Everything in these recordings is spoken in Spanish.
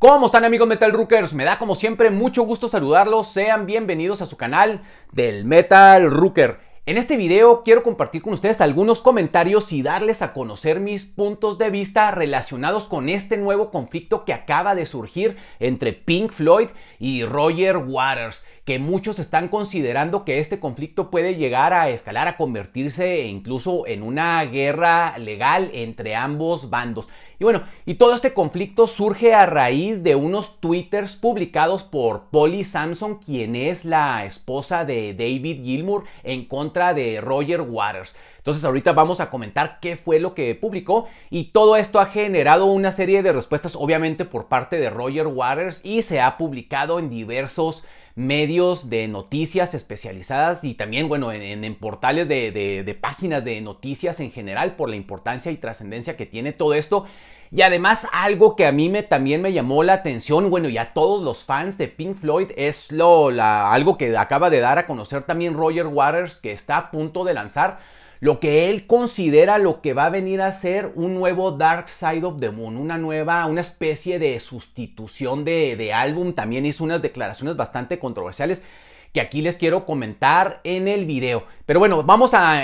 ¿Cómo están amigos Metal Rookers? Me da como siempre mucho gusto saludarlos. Sean bienvenidos a su canal del Metal Rooker. En este video quiero compartir con ustedes algunos comentarios y darles a conocer mis puntos de vista relacionados con este nuevo conflicto que acaba de surgir entre Pink Floyd y Roger Waters que muchos están considerando que este conflicto puede llegar a escalar, a convertirse incluso en una guerra legal entre ambos bandos. Y bueno, y todo este conflicto surge a raíz de unos twitters publicados por Polly Samson, quien es la esposa de David Gilmour, en contra de Roger Waters. Entonces ahorita vamos a comentar qué fue lo que publicó y todo esto ha generado una serie de respuestas obviamente por parte de Roger Waters y se ha publicado en diversos medios de noticias especializadas y también, bueno, en, portales de, páginas de noticias en general por la importancia y trascendencia que tiene todo esto. Y además algo que a mí me, también me llamó la atención, bueno, y a todos los fans de Pink Floyd, es lo, la, algo que acaba de dar a conocer también Roger Waters, que está a punto de lanzar lo que él considera lo que va a venir a ser un nuevo Dark Side of the Moon, una nueva, una especie de sustitución de, de álbum. También hizo unas declaraciones bastante controversiales que aquí les quiero comentar en el video. Pero bueno, vamos a,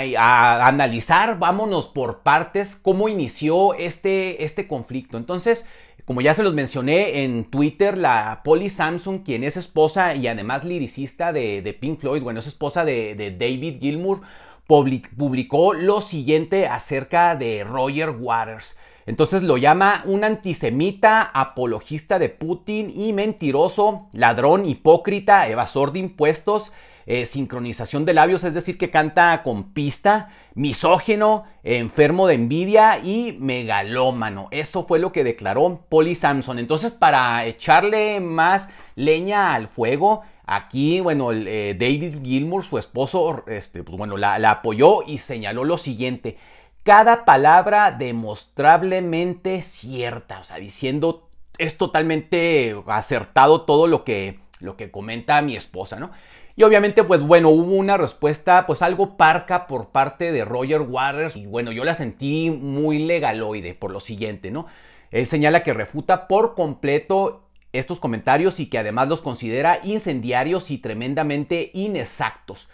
analizar, vámonos por partes, cómo inició este, este conflicto. Entonces, como ya se los mencioné en Twitter, la Polly Samsung, quien es esposa y además liricista de, de Pink Floyd, bueno, es esposa de, de David Gilmour, publicó lo siguiente acerca de Roger Waters. Entonces lo llama un antisemita, apologista de Putin y mentiroso, ladrón, hipócrita, evasor de impuestos, eh, sincronización de labios, es decir, que canta con pista, misógeno, enfermo de envidia y megalómano. Eso fue lo que declaró Polly Samson. Entonces, para echarle más leña al fuego, Aquí, bueno, eh, David Gilmour, su esposo, este, pues, bueno, la, apoyó y señaló lo siguiente. Cada palabra demostrablemente cierta, o sea, diciendo es totalmente acertado todo lo que, lo que comenta mi esposa, ¿no? Y obviamente, pues bueno, hubo una respuesta pues algo parca por parte de Roger Waters y bueno, yo la sentí muy legaloide por lo siguiente, ¿no? Él señala que refuta por completo estos comentarios y que además los considera incendiarios y tremendamente inexactos.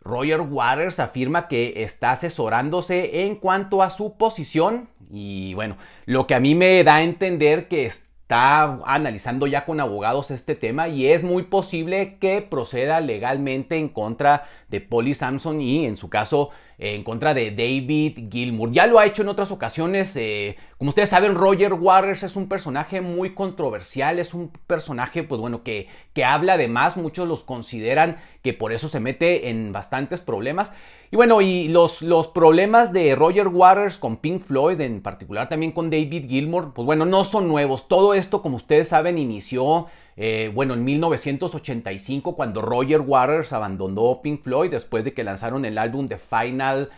Roger Waters afirma que está asesorándose en cuanto a su posición y bueno, lo que a mí me da a entender que está analizando ya con abogados este tema y es muy posible que proceda legalmente en contra de Polly Samson y en su caso en contra de David Gilmour. Ya lo ha hecho en otras ocasiones. Eh, como ustedes saben, Roger Waters es un personaje muy controversial, es un personaje, pues bueno, que, que habla más. muchos los consideran que por eso se mete en bastantes problemas. Y bueno, y los, los problemas de Roger Waters con Pink Floyd, en particular también con David Gilmour, pues bueno, no son nuevos. Todo esto, como ustedes saben, inició eh, bueno, en 1985, cuando Roger Waters abandonó Pink Floyd después de que lanzaron el álbum The Final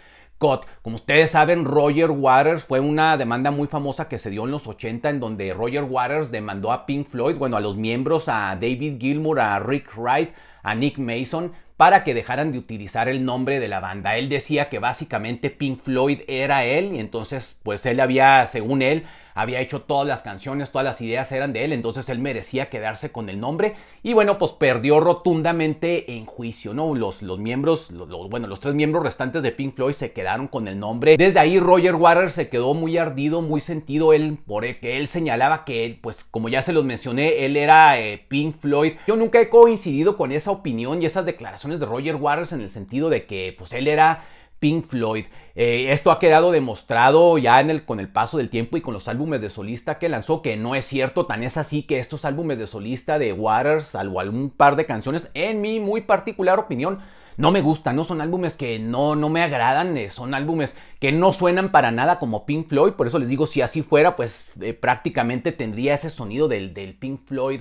como ustedes saben, Roger Waters fue una demanda muy famosa que se dio en los 80 en donde Roger Waters demandó a Pink Floyd, bueno, a los miembros, a David Gilmour, a Rick Wright, a Nick Mason, para que dejaran de utilizar el nombre de la banda. Él decía que básicamente Pink Floyd era él y entonces pues él había, según él, había hecho todas las canciones, todas las ideas eran de él, entonces él merecía quedarse con el nombre y bueno, pues perdió rotundamente en juicio, ¿no? Los, los miembros, los, bueno, los tres miembros restantes de Pink Floyd se quedaron con el nombre. Desde ahí Roger Waters se quedó muy ardido, muy sentido él, por e, él señalaba que él, pues como ya se los mencioné, él era eh, Pink Floyd. Yo nunca he coincidido con esa opinión y esas declaraciones de Roger Waters en el sentido de que pues él era Pink Floyd. Eh, esto ha quedado demostrado ya con el paso del tiempo y con los álbumes de solista que lanzó, que no es cierto, tan es así que estos álbumes de solista de Waters, salvo algún par de canciones, en mi muy particular opinión, no me gustan, no son álbumes que no, no me agradan, eh, son álbumes que no suenan para nada como Pink Floyd, por eso les digo, si así fuera, pues eh, prácticamente tendría ese sonido del, del Pink Floyd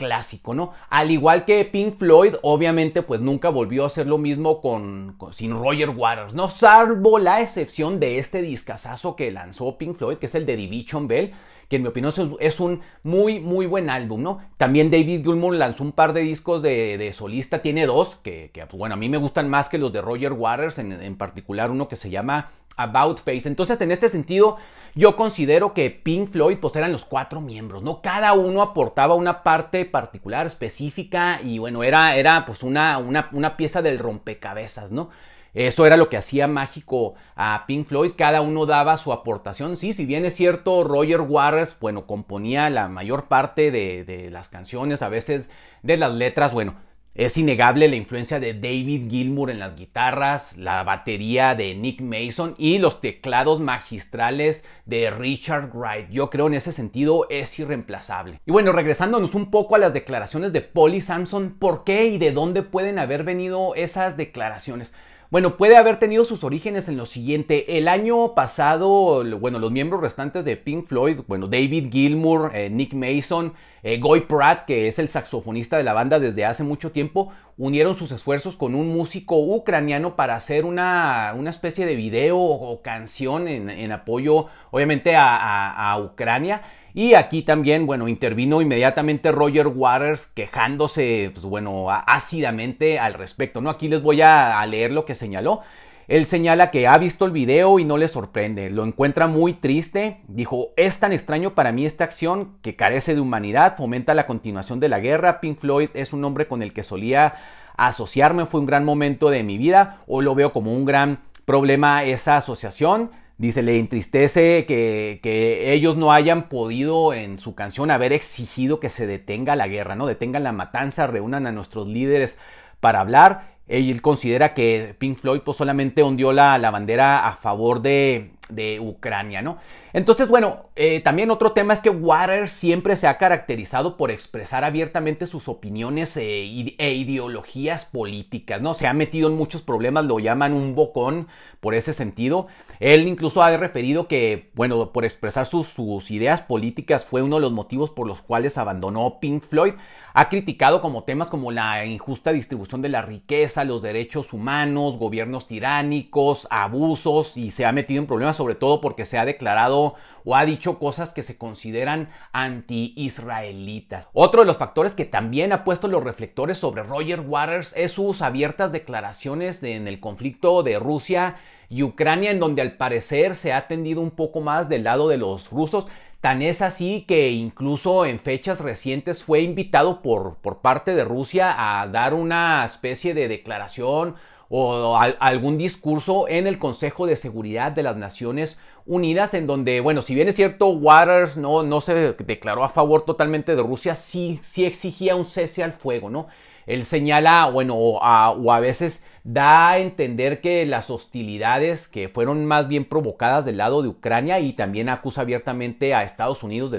clásico, ¿no? Al igual que Pink Floyd, obviamente pues nunca volvió a hacer lo mismo con, sin Roger Waters, ¿no? Salvo la excepción de este discazazo que lanzó Pink Floyd, que es el de Division Bell, que en mi opinión es un muy, muy buen álbum, ¿no? También David Gilmour lanzó un par de discos de, solista, tiene dos, que, pues, bueno, a mí me gustan más que los de Roger Waters, en, en particular uno que se llama About Face. Entonces, en este sentido, yo considero que Pink Floyd pues eran los cuatro miembros, ¿no? Cada uno aportaba una parte particular, específica y bueno, era, era pues una, una, una pieza del rompecabezas, ¿no? Eso era lo que hacía mágico a Pink Floyd, cada uno daba su aportación. Sí, si bien es cierto, Roger Waters, bueno, componía la mayor parte de, de las canciones, a veces de las letras, bueno, es innegable la influencia de David Gilmour en las guitarras, la batería de Nick Mason y los teclados magistrales de Richard Wright. Yo creo en ese sentido es irreemplazable. Y bueno, regresándonos un poco a las declaraciones de Polly Samson, ¿por qué y de dónde pueden haber venido esas declaraciones? Bueno, puede haber tenido sus orígenes en lo siguiente. El año pasado, bueno, los miembros restantes de Pink Floyd, bueno, David Gilmour, eh, Nick Mason, eh, Goy Pratt, que es el saxofonista de la banda desde hace mucho tiempo, unieron sus esfuerzos con un músico ucraniano para hacer una, especie de video o canción en, apoyo, obviamente, a Ucrania. Y aquí también, bueno, intervino inmediatamente Roger Waters quejándose, pues bueno, ácidamente al respecto, ¿no? Aquí les voy a, leer lo que señaló. Él señala que ha visto el video y no le sorprende, lo encuentra muy triste, dijo, es tan extraño para mí esta acción que carece de humanidad, fomenta la continuación de la guerra, Pink Floyd es un hombre con el que solía asociarme, fue un gran momento de mi vida, o lo veo como un gran problema esa asociación, Dice, le entristece que, ellos no hayan podido en su canción haber exigido que se detenga la guerra, ¿no? Detengan la matanza, reúnan a nuestros líderes para hablar. Él considera que Pink Floyd pues, solamente hundió la bandera a favor de, de Ucrania, ¿no? Entonces, bueno, eh, también otro tema es que Water siempre se ha caracterizado por expresar abiertamente sus opiniones eh, e, ideologías políticas, ¿no? Se ha metido en muchos problemas, lo llaman un bocón por ese sentido. Él incluso ha referido que, bueno, por expresar sus, sus ideas políticas fue uno de los motivos por los cuales abandonó Pink Floyd. Ha criticado como temas como la injusta distribución de la riqueza, los derechos humanos, gobiernos tiránicos, abusos y se ha metido en problemas sobre todo porque se ha declarado o ha dicho cosas que se consideran anti-israelitas. Otro de los factores que también ha puesto los reflectores sobre Roger Waters es sus abiertas declaraciones en el conflicto de Rusia y Ucrania, en donde al parecer se ha tendido un poco más del lado de los rusos. Tan es así que incluso en fechas recientes fue invitado por, por parte de Rusia a dar una especie de declaración o algún discurso en el Consejo de Seguridad de las Naciones Unidas, en donde, bueno, si bien es cierto, Waters no, no se declaró a favor totalmente de Rusia, sí, exigía un cese al fuego, ¿no? Él señala, bueno, o a, veces da a entender que las hostilidades que fueron más bien provocadas del lado de Ucrania y también acusa abiertamente a Estados Unidos de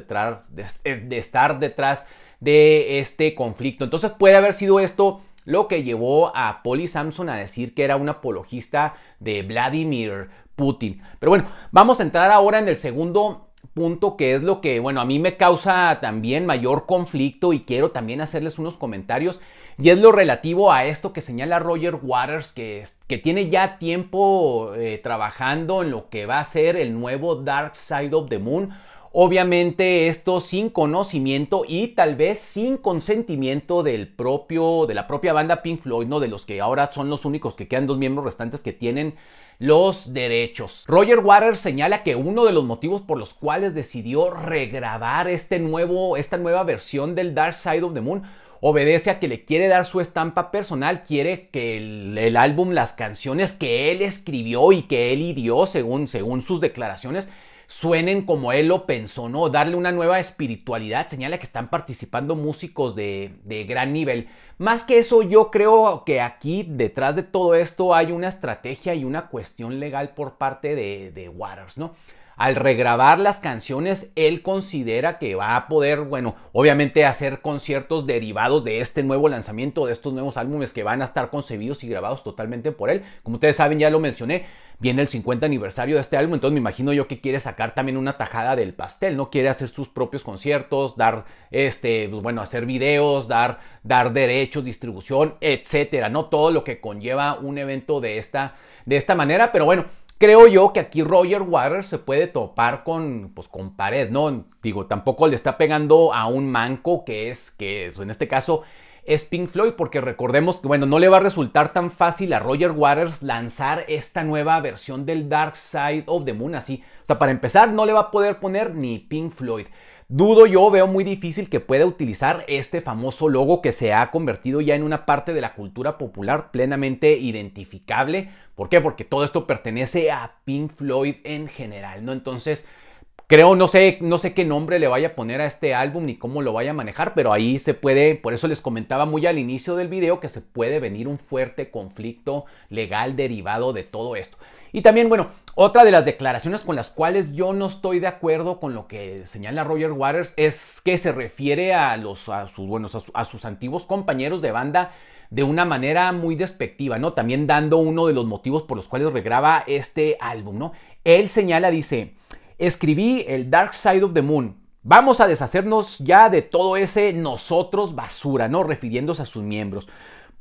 estar detrás de este conflicto. Entonces puede haber sido esto lo que llevó a Polly Sampson a decir que era un apologista de Vladimir Putin. Pero bueno, vamos a entrar ahora en el segundo punto que es lo que, bueno, a mí me causa también mayor conflicto y quiero también hacerles unos comentarios y es lo relativo a esto que señala Roger Waters, que, que tiene ya tiempo eh, trabajando en lo que va a ser el nuevo Dark Side of the Moon Obviamente esto sin conocimiento y tal vez sin consentimiento del propio, de la propia banda Pink Floyd, ¿no? De los que ahora son los únicos que quedan dos miembros restantes que tienen los derechos. Roger Waters señala que uno de los motivos por los cuales decidió regrabar este nuevo, esta nueva versión del Dark Side of the Moon obedece a que le quiere dar su estampa personal, quiere que el, álbum, las canciones que él escribió y que él ideó según, según sus declaraciones, suenen como él lo pensó, ¿no? Darle una nueva espiritualidad, señala que están participando músicos de, de gran nivel. Más que eso, yo creo que aquí detrás de todo esto hay una estrategia y una cuestión legal por parte de, de Waters, ¿no? al regrabar las canciones, él considera que va a poder, bueno, obviamente hacer conciertos derivados de este nuevo lanzamiento, de estos nuevos álbumes que van a estar concebidos y grabados totalmente por él. Como ustedes saben, ya lo mencioné, viene el 50 aniversario de este álbum, entonces me imagino yo que quiere sacar también una tajada del pastel, ¿no? Quiere hacer sus propios conciertos, dar, este, pues bueno, hacer videos, dar, dar derechos, distribución, etcétera, ¿no? Todo lo que conlleva un evento de esta, de esta manera, pero bueno Creo yo que aquí Roger Waters se puede topar con, pues, con pared, ¿no? Digo, tampoco le está pegando a un manco que es, que pues, en este caso es Pink Floyd, porque recordemos que, bueno, no le va a resultar tan fácil a Roger Waters lanzar esta nueva versión del Dark Side of the Moon, así. O sea, para empezar, no le va a poder poner ni Pink Floyd. Dudo yo, veo muy difícil que pueda utilizar este famoso logo que se ha convertido ya en una parte de la cultura popular plenamente identificable. ¿Por qué? Porque todo esto pertenece a Pink Floyd en general, ¿no? Entonces, creo, no sé, no sé qué nombre le vaya a poner a este álbum ni cómo lo vaya a manejar, pero ahí se puede, por eso les comentaba muy al inicio del video que se puede venir un fuerte conflicto legal derivado de todo esto. Y también, bueno, otra de las declaraciones con las cuales yo no estoy de acuerdo con lo que señala Roger Waters es que se refiere a, los, a, sus, sus antiguos compañeros de banda de una manera muy despectiva, ¿no? También dando uno de los motivos por los cuales regraba este álbum, ¿no? Él señala, dice, escribí el Dark Side of the Moon. Vamos a deshacernos ya de todo ese nosotros basura, ¿no? Refiriéndose a sus miembros.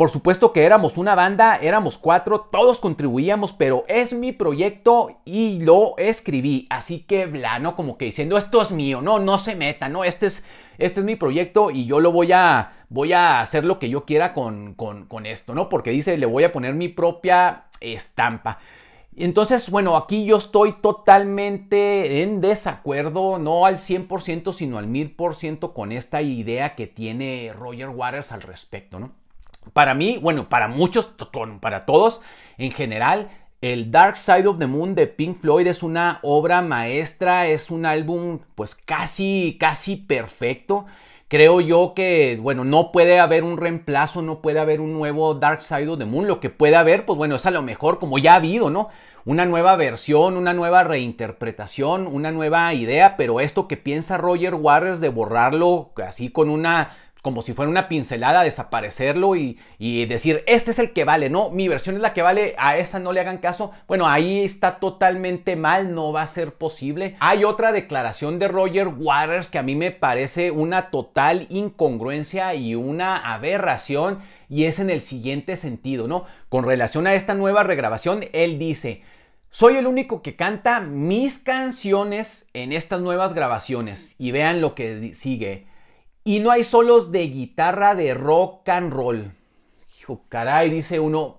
Por supuesto que éramos una banda, éramos cuatro, todos contribuíamos, pero es mi proyecto y lo escribí. Así que ¿no? como que diciendo, esto es mío, no, no se meta, no, este es, este es mi proyecto y yo lo voy a, voy a hacer lo que yo quiera con, con esto, ¿no? Porque dice, le voy a poner mi propia estampa. Entonces, bueno, aquí yo estoy totalmente en desacuerdo, no al 100%, sino al 1000% con esta idea que tiene Roger Waters al respecto, ¿no? Para mí, bueno, para muchos, para todos en general, el Dark Side of the Moon de Pink Floyd es una obra maestra, es un álbum pues casi, casi perfecto. Creo yo que, bueno, no puede haber un reemplazo, no puede haber un nuevo Dark Side of the Moon. Lo que puede haber, pues bueno, es a lo mejor como ya ha habido, ¿no? Una nueva versión, una nueva reinterpretación, una nueva idea, pero esto que piensa Roger Waters de borrarlo así con una como si fuera una pincelada, desaparecerlo y, decir, este es el que vale, no, mi versión es la que vale, a esa no le hagan caso. Bueno, ahí está totalmente mal, no va a ser posible. Hay otra declaración de Roger Waters que a mí me parece una total incongruencia y una aberración y es en el siguiente sentido, ¿no? Con relación a esta nueva regrabación, él dice, soy el único que canta mis canciones en estas nuevas grabaciones y vean lo que sigue. Y no hay solos de guitarra de rock and roll. Hijo, caray, dice uno,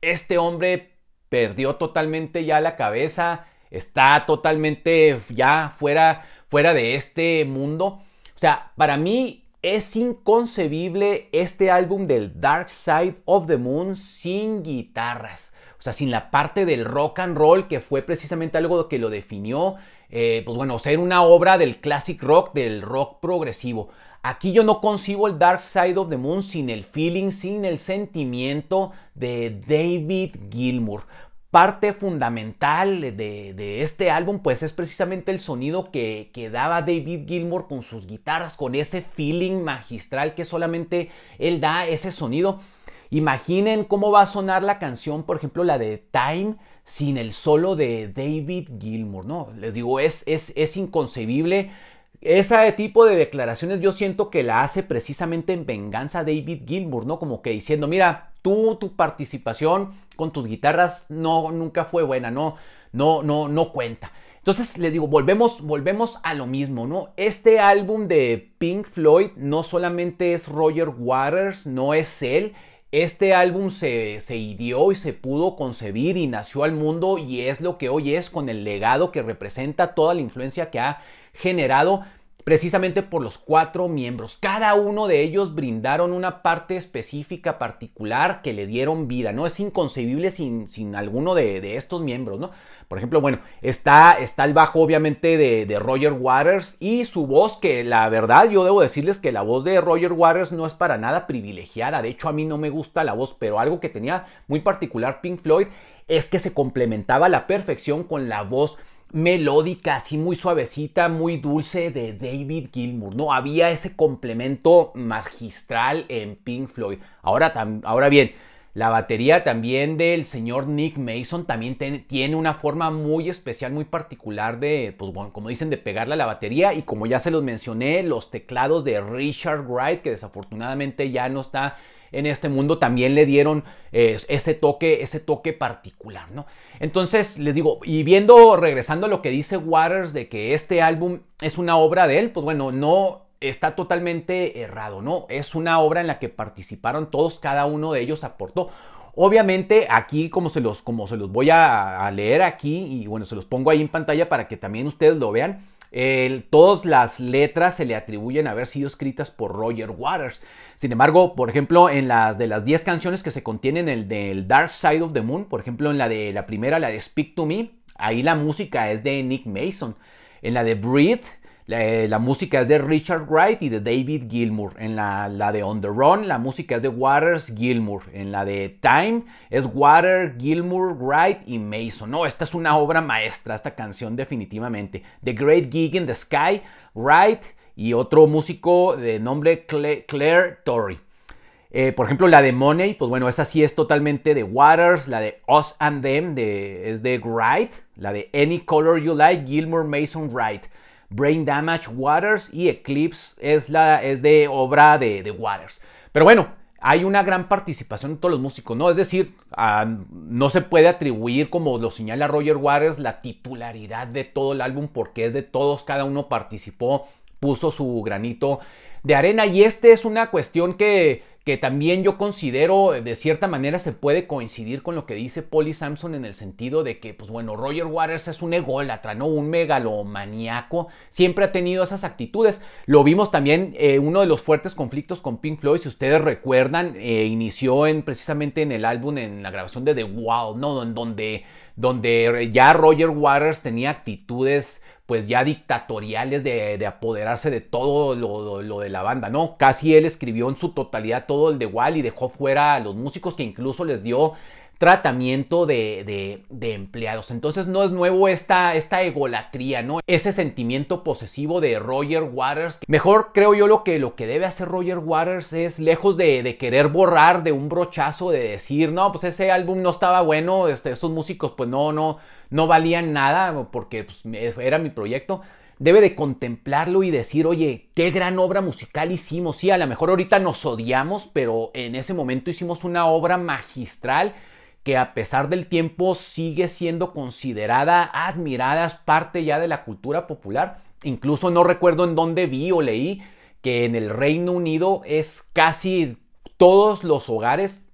este hombre perdió totalmente ya la cabeza, está totalmente ya fuera, fuera de este mundo. O sea, para mí es inconcebible este álbum del Dark Side of the Moon sin guitarras. O sea, sin la parte del rock and roll que fue precisamente algo que lo definió. Eh, pues bueno, ser una obra del classic rock, del rock progresivo. Aquí yo no concibo el Dark Side of the Moon sin el feeling, sin el sentimiento de David Gilmour. Parte fundamental de, este álbum pues es precisamente el sonido que, daba David Gilmour con sus guitarras, con ese feeling magistral que solamente él da, ese sonido. Imaginen cómo va a sonar la canción, por ejemplo, la de Time, sin el solo de David Gilmour, ¿no? Les digo, es, es inconcebible ese tipo de declaraciones yo siento que la hace precisamente en venganza David Gilmour, ¿no? Como que diciendo, mira, tú, tu participación con tus guitarras no, nunca fue buena, no, no, no, no cuenta. Entonces le digo, volvemos, volvemos a lo mismo, ¿no? Este álbum de Pink Floyd no solamente es Roger Waters, no es él. Este álbum se, se ideó y se pudo concebir y nació al mundo y es lo que hoy es con el legado que representa toda la influencia que ha generado precisamente por los cuatro miembros. Cada uno de ellos brindaron una parte específica, particular, que le dieron vida, ¿no? Es inconcebible sin, sin alguno de, estos miembros, ¿no? Por ejemplo, bueno, está, está el bajo obviamente de, de, Roger Waters y su voz, que la verdad yo debo decirles que la voz de Roger Waters no es para nada privilegiada, de hecho a mí no me gusta la voz, pero algo que tenía muy particular Pink Floyd es que se complementaba a la perfección con la voz melódica, así muy suavecita, muy dulce de David Gilmour, ¿no? Había ese complemento magistral en Pink Floyd. Ahora, ahora bien, la batería también del señor Nick Mason también tiene una forma muy especial, muy particular de, pues bueno, como dicen, de pegarle a la batería. Y como ya se los mencioné, los teclados de Richard Wright, que desafortunadamente ya no está en este mundo, también le dieron ese toque, ese toque particular, ¿no? Entonces, les digo, y viendo, regresando a lo que dice Waters de que este álbum es una obra de él, pues bueno, no está totalmente errado, ¿no? Es una obra en la que participaron todos, cada uno de ellos aportó. Obviamente aquí como se los, como se los voy a, leer aquí y bueno, se los pongo ahí en pantalla para que también ustedes lo vean. todas las letras se le atribuyen a haber sido escritas por Roger Waters. Sin embargo, por ejemplo, en las de las 10 canciones que se contienen en el del Dark Side of the Moon, por ejemplo, en la de la primera, la de Speak to Me, ahí la música es de Nick Mason. En la de Breathe, eh, la, música es de Richard Wright y de David Gilmour. En la, de On the Run, la música es de Waters Gilmour. En la de Time, es Waters, Gilmour, Wright y Mason. No, esta es una obra maestra, esta canción definitivamente. The Great Gig in the Sky, Wright y otro músico de nombre Claire, Tory. Eh, por ejemplo, la de Money, pues bueno, esa sí es totalmente de Waters. La de Us and Them de, es de Wright. La de Any Color You Like, Gilmour, Mason, Wright. Brain Damage Waters y Eclipse es, la, es de obra de, Waters. Pero bueno, hay una gran participación de todos los músicos, ¿no? Es decir, ah, no se puede atribuir, como lo señala Roger Waters, la titularidad de todo el álbum porque es de todos, cada uno participó, puso su granito de arena y esta es una cuestión que que también yo considero eh, de cierta manera se puede coincidir con lo que dice Polly Sampson en el sentido de que, pues bueno, Roger Waters es un ególatra, ¿no? Un megalomaniaco, siempre ha tenido esas actitudes. Lo vimos también, eh, uno de los fuertes conflictos con Pink Floyd, si ustedes recuerdan, eh, inició en, precisamente en el álbum, en la grabación de The Wild, ¿no? Donde, donde ya Roger Waters tenía actitudes pues ya dictatoriales de, apoderarse de todo lo, de la banda, ¿no? Casi él escribió en su totalidad todo el de Wall y dejó fuera a los músicos que incluso les dio tratamiento de, de, empleados. Entonces no es nuevo esta, esta egolatría, ¿no? Ese sentimiento posesivo de Roger Waters. Mejor creo yo lo que, lo que debe hacer Roger Waters es, lejos de, querer borrar de un brochazo, de decir, no, pues ese álbum no estaba bueno, este, esos músicos pues no, no, no valían nada porque pues, era mi proyecto debe de contemplarlo y decir, oye, qué gran obra musical hicimos. Sí, a lo mejor ahorita nos odiamos, pero en ese momento hicimos una obra magistral que a pesar del tiempo sigue siendo considerada, admirada, parte ya de la cultura popular. Incluso no recuerdo en dónde vi o leí que en el Reino Unido es casi todos los hogares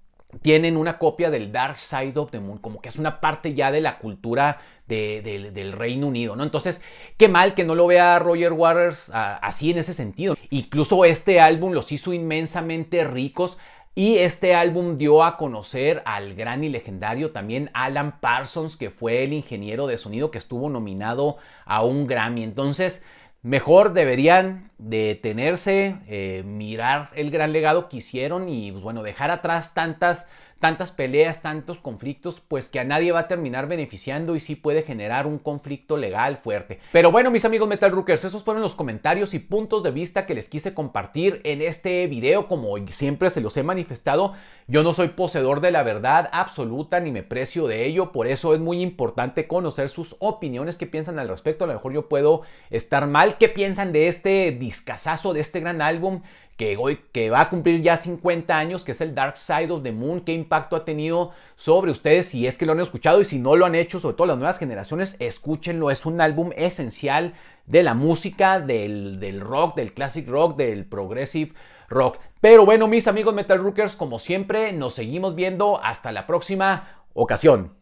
tienen una copia del Dark Side of the Moon, como que es una parte ya de la cultura del Reino Unido, ¿no? Entonces, qué mal que no lo vea Roger Waters ah, así en ese sentido. Incluso este álbum los hizo inmensamente ricos y este álbum dio a conocer al gran y legendario también Alan Parsons, que fue el ingeniero de sonido que estuvo nominado a un Grammy. Entonces, mejor deberían detenerse, eh, mirar el gran legado que hicieron y, pues, bueno, dejar atrás tantas tantas peleas, tantos conflictos, pues que a nadie va a terminar beneficiando y sí puede generar un conflicto legal fuerte. Pero bueno, mis amigos Metal Rookers, esos fueron los comentarios y puntos de vista que les quise compartir en este video. Como siempre se los he manifestado, yo no soy poseedor de la verdad absoluta ni me precio de ello, por eso es muy importante conocer sus opiniones, qué piensan al respecto. A lo mejor yo puedo estar mal, qué piensan de este discazazo, de este gran álbum que, va a cumplir ya 50 años, que es el Dark Side of the Moon. ¿Qué impacto ha tenido sobre ustedes? Si es que lo han escuchado y si no lo han hecho, sobre todo las nuevas generaciones, escúchenlo. Es un álbum esencial de la música, del, del rock, del classic rock, del progressive rock. Pero bueno, mis amigos Metal Rookers, como siempre, nos seguimos viendo. Hasta la próxima ocasión.